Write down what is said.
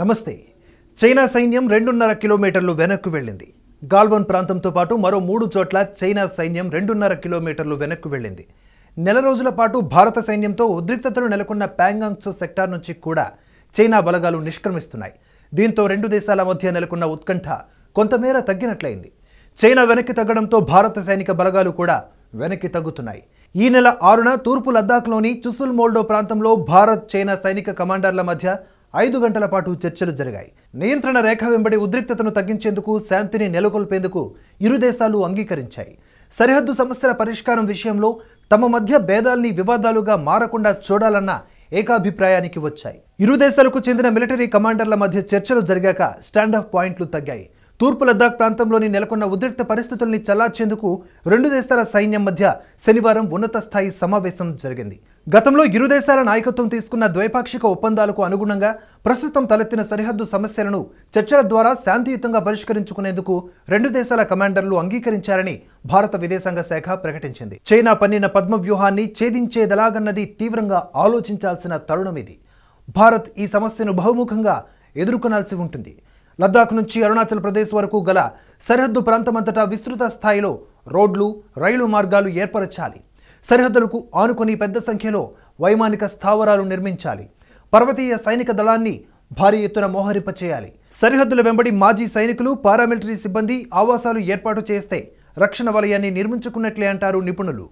నమస్తే చైనా సైన్యం రెండున్నర కిలోమీటర్లు వెనక్కు వెళ్ళింది గాల్వన్ ప్రాంతంతో పాటు మరో మూడు చోట్ల చైనా సైన్యం రెండున్నర కిలోమీటర్లు వెనక్కు వెళ్ళింది నెల రోజుల పాటు భారత సైన్యంతో ఉద్రిక్తతలు నెలకొన్న ప్యాంగాంగ్సో సెక్టార్ నుంచి కూడా చైనా బలగాలు నిష్క్రమిస్తున్నాయి దీంతో రెండు దేశాల మధ్య నెలకొన్న ఉత్కంఠ కొంతమేర తగ్గినట్లయింది చైనా వెనక్కి తగ్గడంతో భారత సైనిక బలగాలు కూడా వెనక్కి తగ్గుతున్నాయి ఈ నెల ఆరున తూర్పు లద్దాఖ్లోని చుసుల్ మోల్డో ప్రాంతంలో భారత్ చైనా సైనిక కమాండర్ల మధ్య ఐదు గంటల పాటు చర్చలు జరిగాయి నియంత్రణ రేఖ వెంబడి ఉద్రిక్తతను తగ్గించేందుకు శాంతిని నెలకొల్పేందుకు ఇరు దేశాలు అంగీకరించాయి సరిహద్దు సమస్యల పరిష్కారం విషయంలో తమ మధ్య భేదాల్ని వివాదాలుగా మారకుండా చూడాలన్న ఏకాభిప్రాయానికి వచ్చాయి ఇరు దేశాలకు చెందిన మిలిటరీ కమాండర్ల మధ్య చర్చలు జరిగాక స్టాండ్ ఆఫ్ పాయింట్లు తగ్గాయి తూర్పు లద్దాఖ్ ప్రాంతంలోని నెలకొన్న ఉద్రిక్త పరిస్థితుల్ని చల్లార్చేందుకు రెండు దేశాల సైన్యం మధ్య శనివారం ఉన్నత స్థాయి సమావేశం జరిగింది గతంలో ఇరు దేశాల నాయకత్వం తీసుకున్న ద్వైపాక్షిక ఒప్పందాలకు అనుగుణంగా ప్రస్తుతం తలెత్తిన సరిహద్దు సమస్యలను చర్చల ద్వారా శాంతియుతంగా పరిష్కరించుకునేందుకు రెండు దేశాల కమాండర్లు అంగీకరించారని భారత విదేశాంగ శాఖ ప్రకటించింది చైనా పన్నిన పద్మ వ్యూహాన్ని ఛేదించేదలాగన్నది తీవ్రంగా ఆలోచించాల్సిన తరుణమిది భారత్ ఈ సమస్యను బహుముఖంగా ఎదుర్కొనాల్సి ఉంటుంది లద్దాఖ్ నుంచి అరుణాచల్ ప్రదేశ్ వరకు గల సరిహద్దు ప్రాంతమంతటా విస్తృత స్థాయిలో రోడ్లు రైలు మార్గాలు ఏర్పరచాలి సరిహద్దులకు ఆనుకొని పెద్ద సంఖ్యలో వైమానిక స్థావరాలు నిర్మించాలి పర్వతీయ సైనిక దళాన్ని భారీ ఎత్తున మోహరింపచేయాలి సరిహద్దుల వెంబడి మాజీ సైనికులు పారామిలిటరీ సిబ్బంది ఆవాసాలు ఏర్పాటు చేస్తే రక్షణ వలయాన్ని నిర్మించుకున్నట్లే అంటారు నిపుణులు